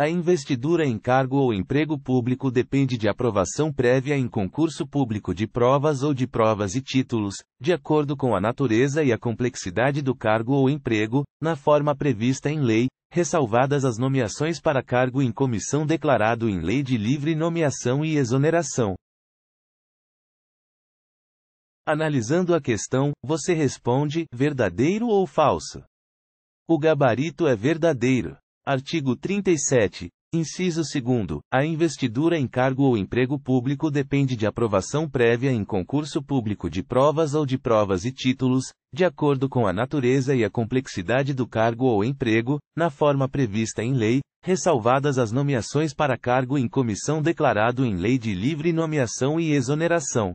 A investidura em cargo ou emprego público depende de aprovação prévia em concurso público de provas ou de provas e títulos, de acordo com a natureza e a complexidade do cargo ou emprego, na forma prevista em lei, ressalvadas as nomeações para cargo em comissão declarado em lei de livre nomeação e exoneração. Analisando a questão, você responde: verdadeiro ou falso? O gabarito é verdadeiro. Artigo 37. Inciso 2. A investidura em cargo ou emprego público depende de aprovação prévia em concurso público de provas ou de provas e títulos, de acordo com a natureza e a complexidade do cargo ou emprego, na forma prevista em lei, ressalvadas as nomeações para cargo em comissão declarado em lei de livre nomeação e exoneração.